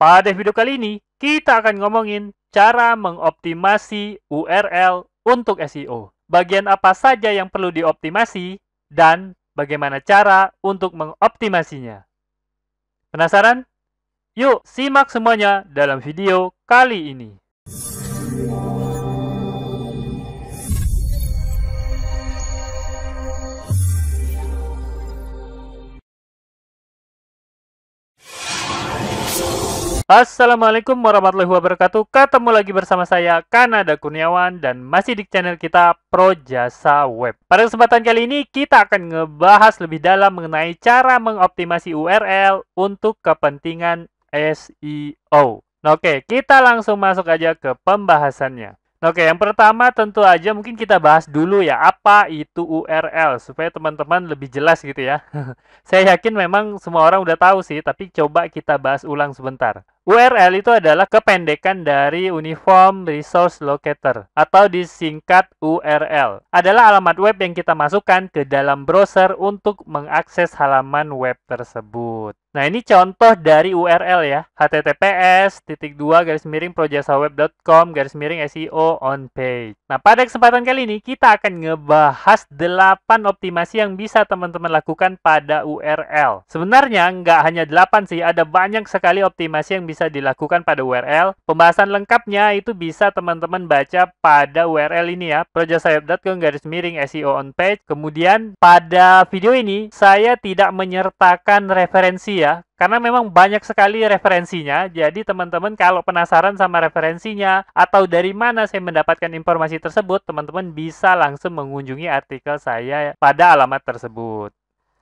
Pada video kali ini, kita akan ngomongin cara mengoptimasi URL untuk SEO. Bagian apa saja yang perlu dioptimasi dan bagaimana cara untuk mengoptimasinya. Penasaran? Yuk simak semuanya dalam video kali ini. Assalamualaikum warahmatullahi wabarakatuh. Ketemu lagi bersama saya Kanada Kurniawan dan masih di channel kita Pro Jasa Web. Pada kesempatan kali ini kita akan ngebahas lebih dalam mengenai cara mengoptimasi URL untuk kepentingan SEO. Nah, oke, kita langsung masuk aja ke pembahasannya. Nah, oke, yang pertama tentu aja mungkin kita bahas dulu ya apa itu URL supaya teman-teman lebih jelas gitu ya. saya yakin memang semua orang udah tahu sih, tapi coba kita bahas ulang sebentar. URL itu adalah kependekan dari Uniform Resource Locator atau disingkat URL. Adalah alamat web yang kita masukkan ke dalam browser untuk mengakses halaman web tersebut. Nah, ini contoh dari URL ya. https titik dua garis miring projasaweb.com garis miring SEO on page. Nah, pada kesempatan kali ini kita akan ngebahas 8 optimasi yang bisa teman-teman lakukan pada URL. Sebenarnya nggak hanya 8 sih, ada banyak sekali optimasi yang bisa bisa dilakukan pada URL. Pembahasan lengkapnya itu bisa teman-teman baca pada URL ini ya, projasayap.com garis miring SEO on page. Kemudian pada video ini saya tidak menyertakan referensi ya, karena memang banyak sekali referensinya. Jadi teman-teman kalau penasaran sama referensinya atau dari mana saya mendapatkan informasi tersebut, teman-teman bisa langsung mengunjungi artikel saya pada alamat tersebut.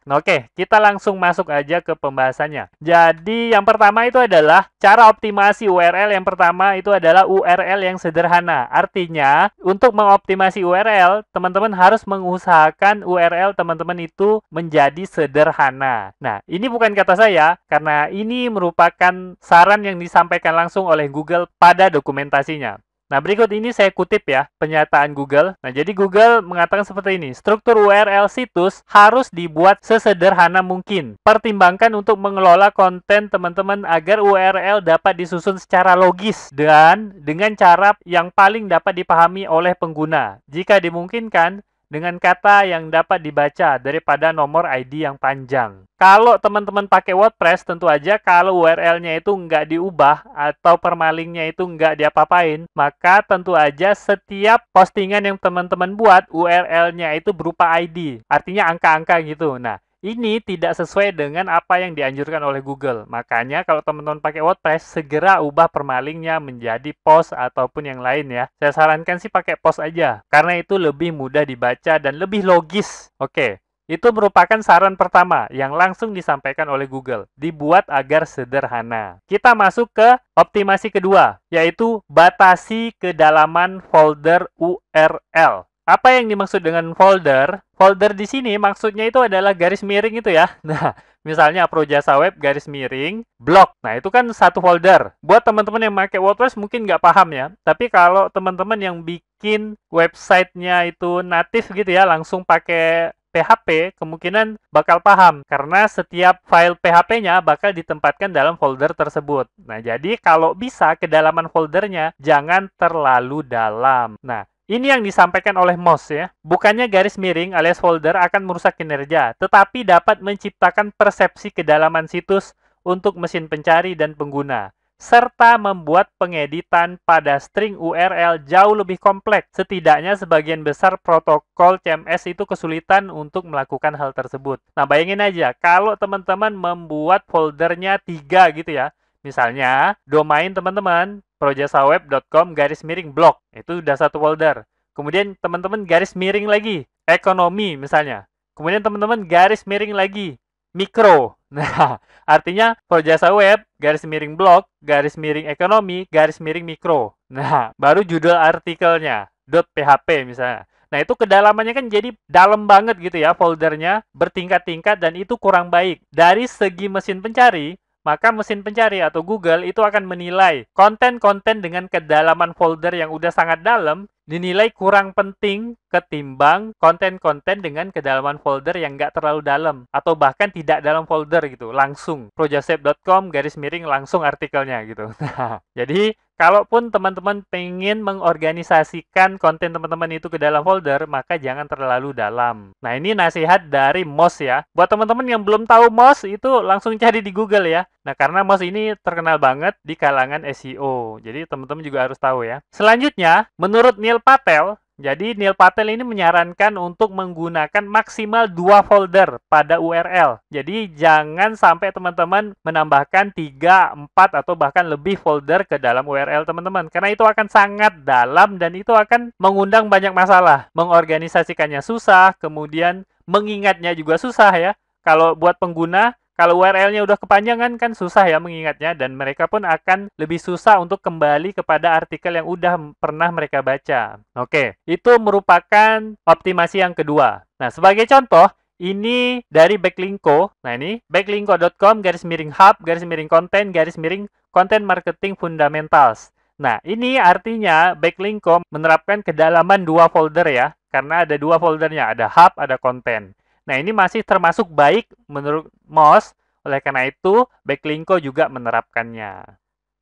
Nah, oke, kita langsung masuk aja ke pembahasannya. Jadi yang pertama itu adalah cara optimasi URL yang pertama itu adalah URL yang sederhana. Artinya, untuk mengoptimasi URL, teman-teman harus mengusahakan URL teman-teman itu menjadi sederhana. Nah, ini bukan kata saya, karena ini merupakan saran yang disampaikan langsung oleh Google pada dokumentasinya. Nah, berikut ini saya kutip ya pernyataan Google. Nah, jadi Google mengatakan seperti ini, struktur URL situs harus dibuat sesederhana mungkin. Pertimbangkan untuk mengelola konten teman-teman agar URL dapat disusun secara logis dan dengan cara yang paling dapat dipahami oleh pengguna. Jika dimungkinkan, dengan kata yang dapat dibaca daripada nomor ID yang panjang. Kalau teman-teman pakai WordPress, tentu aja kalau URL-nya itu nggak diubah atau permalingnya itu nggak diapa-apain, maka tentu aja setiap postingan yang teman-teman buat, URL-nya itu berupa ID, artinya angka-angka gitu. Nah, ini tidak sesuai dengan apa yang dianjurkan oleh Google. Makanya kalau teman-teman pakai WordPress, segera ubah permalingnya menjadi post ataupun yang lain ya. Saya sarankan sih pakai post aja, karena itu lebih mudah dibaca dan lebih logis. Oke, itu merupakan saran pertama yang langsung disampaikan oleh Google. Dibuat agar sederhana. Kita masuk ke optimasi kedua, yaitu batasi kedalaman folder URL. Apa yang dimaksud dengan folder? Folder di sini maksudnya itu adalah garis miring itu ya. Nah, misalnya Pro Jasa Web garis miring blog. Nah, itu kan satu folder. Buat teman-teman yang pakai WordPress mungkin nggak paham ya. Tapi kalau teman-teman yang bikin websitenya itu natif gitu ya, langsung pakai PHP kemungkinan bakal paham karena setiap file PHP-nya bakal ditempatkan dalam folder tersebut. Nah, jadi kalau bisa kedalaman foldernya jangan terlalu dalam. Nah, ini yang disampaikan oleh Moss ya. Bukannya garis miring alias folder akan merusak kinerja, tetapi dapat menciptakan persepsi kedalaman situs untuk mesin pencari dan pengguna, serta membuat pengeditan pada string URL jauh lebih kompleks. Setidaknya sebagian besar protokol CMS itu kesulitan untuk melakukan hal tersebut. Nah, bayangin aja kalau teman-teman membuat foldernya tiga gitu ya. Misalnya, domain teman-teman projasaweb.com garis miring blog. Itu sudah satu folder. Kemudian teman-teman garis miring lagi, ekonomi misalnya. Kemudian teman-teman garis miring lagi, mikro. Nah, artinya projasa web, garis miring blog, garis miring ekonomi, garis miring mikro. Nah, baru judul artikelnya, .php misalnya. Nah, itu kedalamannya kan jadi dalam banget gitu ya foldernya, bertingkat-tingkat dan itu kurang baik. Dari segi mesin pencari, maka mesin pencari atau Google itu akan menilai konten-konten dengan kedalaman folder yang udah sangat dalam dinilai kurang penting ketimbang konten-konten dengan kedalaman folder yang nggak terlalu dalam atau bahkan tidak dalam folder gitu langsung projasep.com garis miring langsung artikelnya gitu nah, jadi Kalaupun teman-teman pengen mengorganisasikan konten teman-teman itu ke dalam folder, maka jangan terlalu dalam. Nah, ini nasihat dari Moz ya. Buat teman-teman yang belum tahu Moz, itu langsung cari di Google ya. Nah, karena Moz ini terkenal banget di kalangan SEO. Jadi, teman-teman juga harus tahu ya. Selanjutnya, menurut Neil Patel, jadi Neil Patel ini menyarankan untuk menggunakan maksimal dua folder pada URL. Jadi jangan sampai teman-teman menambahkan 3, 4 atau bahkan lebih folder ke dalam URL teman-teman. Karena itu akan sangat dalam dan itu akan mengundang banyak masalah. Mengorganisasikannya susah, kemudian mengingatnya juga susah ya. Kalau buat pengguna kalau URL-nya udah kepanjangan kan susah ya mengingatnya dan mereka pun akan lebih susah untuk kembali kepada artikel yang udah pernah mereka baca. Oke, itu merupakan optimasi yang kedua. Nah, sebagai contoh, ini dari Backlinko. Nah, ini backlinko.com garis miring hub garis miring konten garis miring konten marketing fundamentals. Nah, ini artinya Backlinko menerapkan kedalaman dua folder ya, karena ada dua foldernya, ada hub, ada konten. Nah, ini masih termasuk baik menurut Moss. Oleh karena itu, Backlinko juga menerapkannya.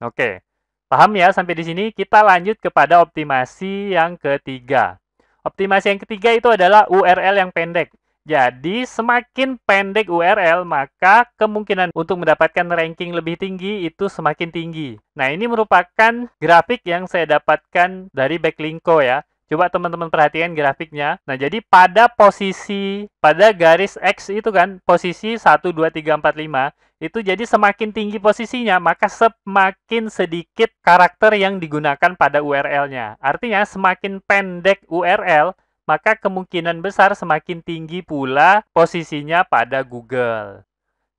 Oke, paham ya sampai di sini? Kita lanjut kepada optimasi yang ketiga. Optimasi yang ketiga itu adalah URL yang pendek. Jadi, semakin pendek URL, maka kemungkinan untuk mendapatkan ranking lebih tinggi itu semakin tinggi. Nah, ini merupakan grafik yang saya dapatkan dari Backlinko ya. Coba teman-teman perhatikan grafiknya. Nah, jadi pada posisi, pada garis X itu kan, posisi 1, 2, 3, 4, 5, itu jadi semakin tinggi posisinya, maka semakin sedikit karakter yang digunakan pada URL-nya. Artinya, semakin pendek URL, maka kemungkinan besar semakin tinggi pula posisinya pada Google.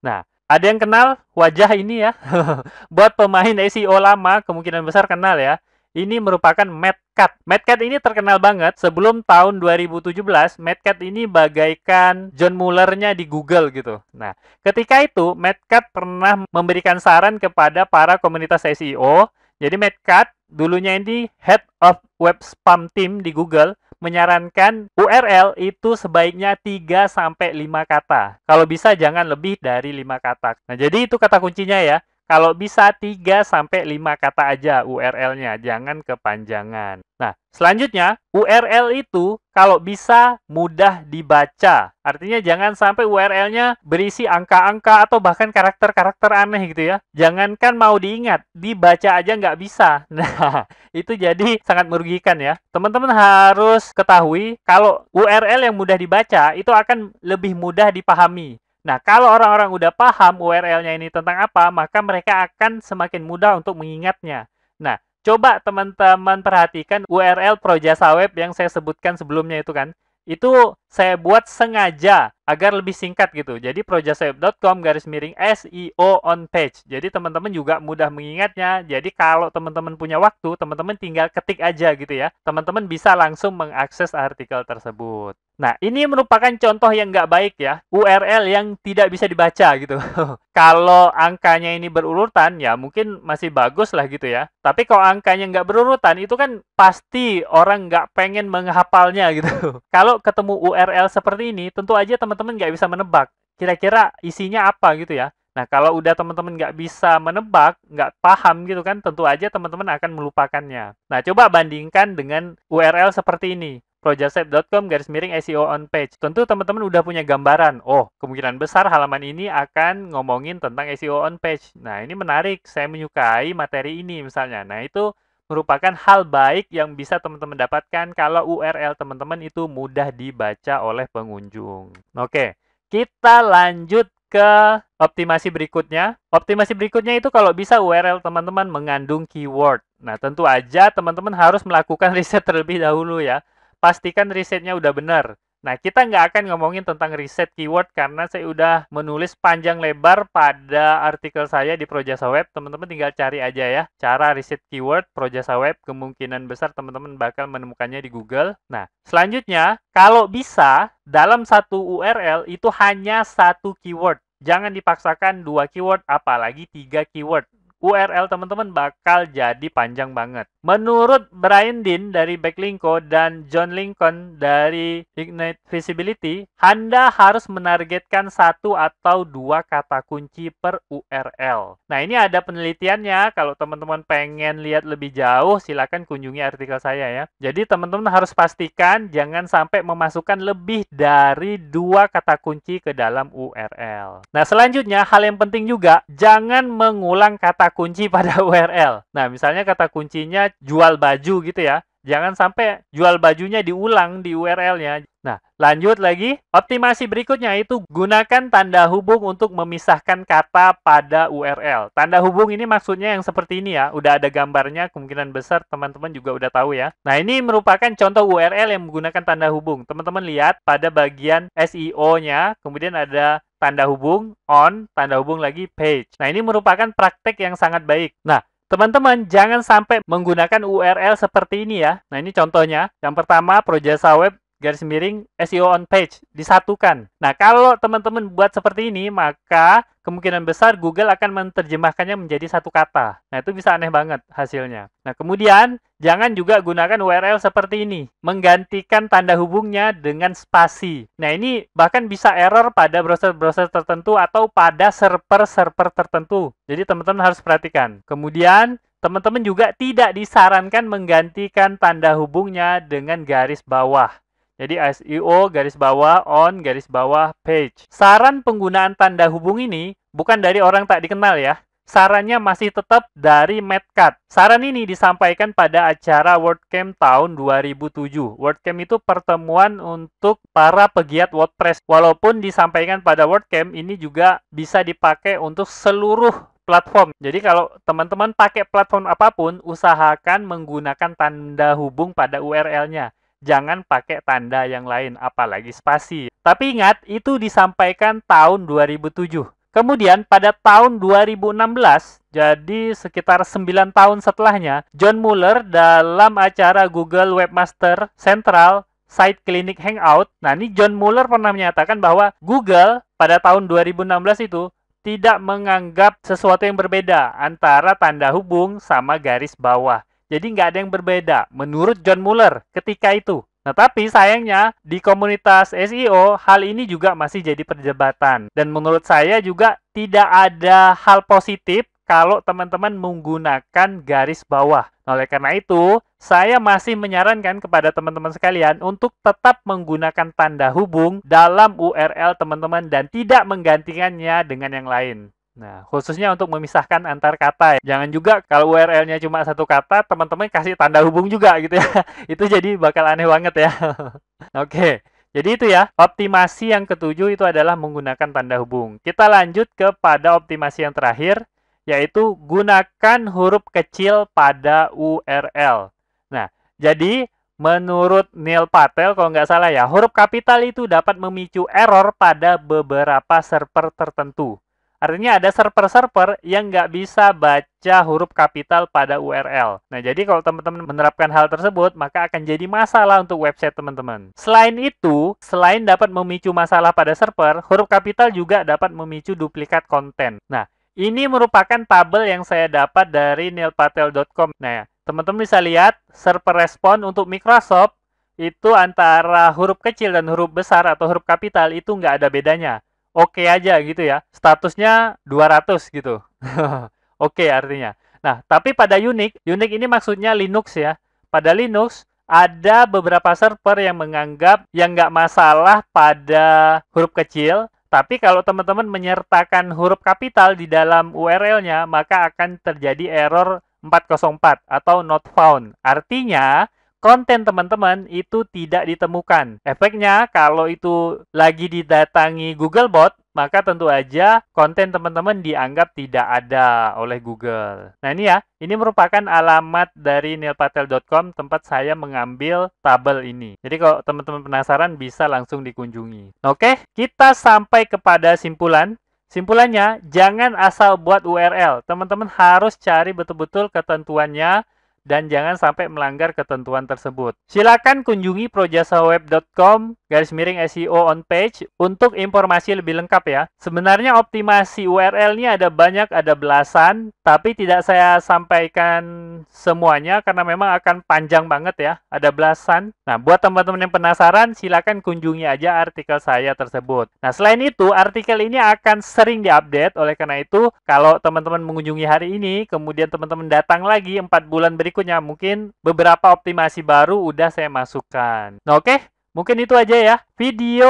Nah, ada yang kenal wajah ini ya? Buat pemain SEO lama, kemungkinan besar kenal ya. Ini merupakan Madcat. Madcat ini terkenal banget. Sebelum tahun 2017, Madcat ini bagaikan John Muller-nya di Google gitu. Nah, ketika itu Madcat pernah memberikan saran kepada para komunitas SEO. Jadi Madcat dulunya ini Head of Web Spam Team di Google menyarankan URL itu sebaiknya 3 sampai 5 kata. Kalau bisa jangan lebih dari 5 kata. Nah, jadi itu kata kuncinya ya. Kalau bisa 3 sampai 5 kata aja URL-nya, jangan kepanjangan. Nah, selanjutnya URL itu kalau bisa mudah dibaca. Artinya jangan sampai URL-nya berisi angka-angka atau bahkan karakter-karakter aneh gitu ya. Jangankan mau diingat, dibaca aja nggak bisa. Nah, itu jadi sangat merugikan ya. Teman-teman harus ketahui kalau URL yang mudah dibaca itu akan lebih mudah dipahami. Nah, kalau orang-orang udah paham URL-nya ini tentang apa, maka mereka akan semakin mudah untuk mengingatnya. Nah, coba teman-teman perhatikan URL Pro Jasa Web yang saya sebutkan sebelumnya itu kan. Itu saya buat sengaja agar lebih singkat gitu. Jadi projasweb.com garis miring SEO on page. Jadi teman-teman juga mudah mengingatnya. Jadi kalau teman-teman punya waktu, teman-teman tinggal ketik aja gitu ya. Teman-teman bisa langsung mengakses artikel tersebut. Nah, ini merupakan contoh yang nggak baik ya. URL yang tidak bisa dibaca gitu. kalau angkanya ini berurutan, ya mungkin masih bagus lah gitu ya. Tapi kalau angkanya nggak berurutan, itu kan pasti orang nggak pengen menghafalnya gitu. kalau ketemu URL seperti ini, tentu aja teman teman-teman nggak bisa menebak kira-kira isinya apa gitu ya. Nah, kalau udah teman-teman nggak bisa menebak, nggak paham gitu kan, tentu aja teman-teman akan melupakannya. Nah, coba bandingkan dengan URL seperti ini projasep.com garis miring SEO on page. Tentu teman-teman udah punya gambaran. Oh, kemungkinan besar halaman ini akan ngomongin tentang SEO on page. Nah, ini menarik. Saya menyukai materi ini misalnya. Nah, itu merupakan hal baik yang bisa teman-teman dapatkan kalau URL teman-teman itu mudah dibaca oleh pengunjung. Oke, kita lanjut ke optimasi berikutnya. Optimasi berikutnya itu kalau bisa URL teman-teman mengandung keyword. Nah, tentu aja teman-teman harus melakukan riset terlebih dahulu ya. Pastikan risetnya udah benar. Nah, kita nggak akan ngomongin tentang riset keyword karena saya udah menulis panjang lebar pada artikel saya di Projasa Web. Teman-teman tinggal cari aja ya cara riset keyword Projasa Web. Kemungkinan besar teman-teman bakal menemukannya di Google. Nah, selanjutnya kalau bisa dalam satu URL itu hanya satu keyword. Jangan dipaksakan dua keyword apalagi tiga keyword. URL teman-teman bakal jadi panjang banget. Menurut Brian Dean dari Backlinko dan John Lincoln dari Ignite Visibility, Anda harus menargetkan satu atau dua kata kunci per URL. Nah, ini ada penelitiannya. Kalau teman-teman pengen lihat lebih jauh, silahkan kunjungi artikel saya ya. Jadi, teman-teman harus pastikan jangan sampai memasukkan lebih dari dua kata kunci ke dalam URL. Nah, selanjutnya hal yang penting juga, jangan mengulang kata kunci pada URL. Nah, misalnya kata kuncinya jual baju gitu ya. Jangan sampai jual bajunya diulang di URL-nya. Nah, lanjut lagi. Optimasi berikutnya itu gunakan tanda hubung untuk memisahkan kata pada URL. Tanda hubung ini maksudnya yang seperti ini ya. Udah ada gambarnya, kemungkinan besar teman-teman juga udah tahu ya. Nah, ini merupakan contoh URL yang menggunakan tanda hubung. Teman-teman lihat pada bagian SEO-nya, kemudian ada tanda hubung on, tanda hubung lagi page. Nah, ini merupakan praktek yang sangat baik. Nah, teman-teman jangan sampai menggunakan URL seperti ini ya. Nah, ini contohnya. Yang pertama, Projasa Web garis miring SEO on page disatukan. Nah, kalau teman-teman buat seperti ini, maka kemungkinan besar Google akan menerjemahkannya menjadi satu kata. Nah, itu bisa aneh banget hasilnya. Nah, kemudian jangan juga gunakan URL seperti ini. Menggantikan tanda hubungnya dengan spasi. Nah, ini bahkan bisa error pada browser-browser tertentu atau pada server-server tertentu. Jadi, teman-teman harus perhatikan. Kemudian, teman-teman juga tidak disarankan menggantikan tanda hubungnya dengan garis bawah. Jadi SEO garis bawah on garis bawah page. Saran penggunaan tanda hubung ini bukan dari orang tak dikenal ya. Sarannya masih tetap dari Medcat. Saran ini disampaikan pada acara WordCamp tahun 2007. WordCamp itu pertemuan untuk para pegiat WordPress. Walaupun disampaikan pada WordCamp, ini juga bisa dipakai untuk seluruh platform. Jadi kalau teman-teman pakai platform apapun, usahakan menggunakan tanda hubung pada URL-nya jangan pakai tanda yang lain, apalagi spasi. Tapi ingat, itu disampaikan tahun 2007. Kemudian pada tahun 2016, jadi sekitar 9 tahun setelahnya, John Mueller dalam acara Google Webmaster Central Site Clinic Hangout, nah ini John Mueller pernah menyatakan bahwa Google pada tahun 2016 itu tidak menganggap sesuatu yang berbeda antara tanda hubung sama garis bawah. Jadi nggak ada yang berbeda menurut John Mueller ketika itu. Nah, tapi sayangnya di komunitas SEO hal ini juga masih jadi perdebatan dan menurut saya juga tidak ada hal positif kalau teman-teman menggunakan garis bawah. Nah, oleh karena itu, saya masih menyarankan kepada teman-teman sekalian untuk tetap menggunakan tanda hubung dalam URL teman-teman dan tidak menggantikannya dengan yang lain. Nah, khususnya untuk memisahkan antar kata. Ya. Jangan juga kalau URL-nya cuma satu kata, teman-teman kasih tanda hubung juga gitu ya. itu jadi bakal aneh banget ya. Oke. Jadi itu ya, optimasi yang ketujuh itu adalah menggunakan tanda hubung. Kita lanjut kepada optimasi yang terakhir, yaitu gunakan huruf kecil pada URL. Nah, jadi menurut Neil Patel, kalau nggak salah ya, huruf kapital itu dapat memicu error pada beberapa server tertentu. Artinya ada server-server yang nggak bisa baca huruf kapital pada URL. Nah, jadi kalau teman-teman menerapkan hal tersebut, maka akan jadi masalah untuk website teman-teman. Selain itu, selain dapat memicu masalah pada server, huruf kapital juga dapat memicu duplikat konten. Nah, ini merupakan tabel yang saya dapat dari nilpatel.com. Nah, teman-teman bisa lihat server respon untuk Microsoft itu antara huruf kecil dan huruf besar atau huruf kapital itu nggak ada bedanya oke okay aja gitu ya. Statusnya 200 gitu. oke okay artinya. Nah, tapi pada Unix, Unix ini maksudnya Linux ya. Pada Linux ada beberapa server yang menganggap yang nggak masalah pada huruf kecil, tapi kalau teman-teman menyertakan huruf kapital di dalam URL-nya, maka akan terjadi error 404 atau not found. Artinya, konten teman-teman itu tidak ditemukan. Efeknya kalau itu lagi didatangi Google Bot, maka tentu aja konten teman-teman dianggap tidak ada oleh Google. Nah ini ya, ini merupakan alamat dari nilpatel.com tempat saya mengambil tabel ini. Jadi kalau teman-teman penasaran bisa langsung dikunjungi. Oke, kita sampai kepada simpulan. Simpulannya, jangan asal buat URL. Teman-teman harus cari betul-betul ketentuannya dan jangan sampai melanggar ketentuan tersebut. Silakan kunjungi projasaweb.com garis miring SEO on page untuk informasi lebih lengkap ya. Sebenarnya optimasi url ini ada banyak, ada belasan, tapi tidak saya sampaikan semuanya karena memang akan panjang banget ya, ada belasan. Nah, buat teman-teman yang penasaran, silakan kunjungi aja artikel saya tersebut. Nah, selain itu, artikel ini akan sering diupdate, oleh karena itu, kalau teman-teman mengunjungi hari ini, kemudian teman-teman datang lagi 4 bulan berikutnya, berikutnya mungkin beberapa optimasi baru udah saya masukkan. Nah, oke. Okay? Mungkin itu aja ya video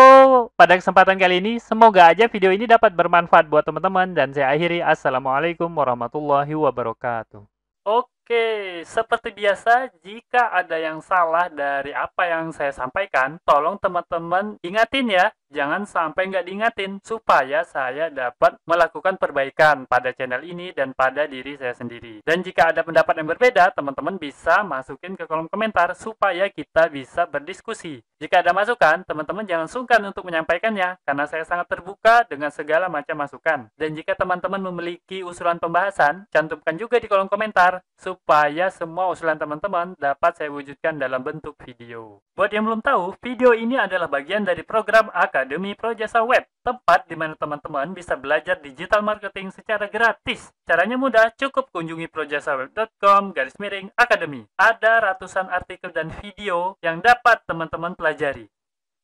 pada kesempatan kali ini. Semoga aja video ini dapat bermanfaat buat teman-teman. Dan saya akhiri, Assalamualaikum warahmatullahi wabarakatuh. Oke, seperti biasa, jika ada yang salah dari apa yang saya sampaikan, tolong teman-teman ingatin ya, Jangan sampai nggak diingatin supaya saya dapat melakukan perbaikan pada channel ini dan pada diri saya sendiri. Dan jika ada pendapat yang berbeda, teman-teman bisa masukin ke kolom komentar supaya kita bisa berdiskusi. Jika ada masukan, teman-teman jangan sungkan untuk menyampaikannya karena saya sangat terbuka dengan segala macam masukan. Dan jika teman-teman memiliki usulan pembahasan, cantumkan juga di kolom komentar supaya semua usulan teman-teman dapat saya wujudkan dalam bentuk video. Buat yang belum tahu, video ini adalah bagian dari program Akademi Projasa Web, tempat di mana teman-teman bisa belajar digital marketing secara gratis. Caranya mudah, cukup kunjungi projasaweb.com garis miring akademi. Ada ratusan artikel dan video yang dapat teman-teman pelajari.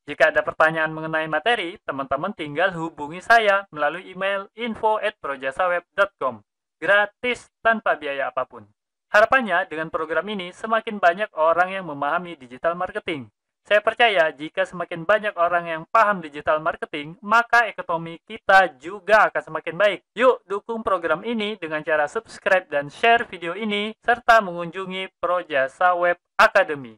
Jika ada pertanyaan mengenai materi, teman-teman tinggal hubungi saya melalui email info@projasaweb.com. Gratis tanpa biaya apapun. Harapannya, dengan program ini, semakin banyak orang yang memahami digital marketing. Saya percaya jika semakin banyak orang yang paham digital marketing, maka ekonomi kita juga akan semakin baik. Yuk, dukung program ini dengan cara subscribe dan share video ini, serta mengunjungi Projasa Web Academy.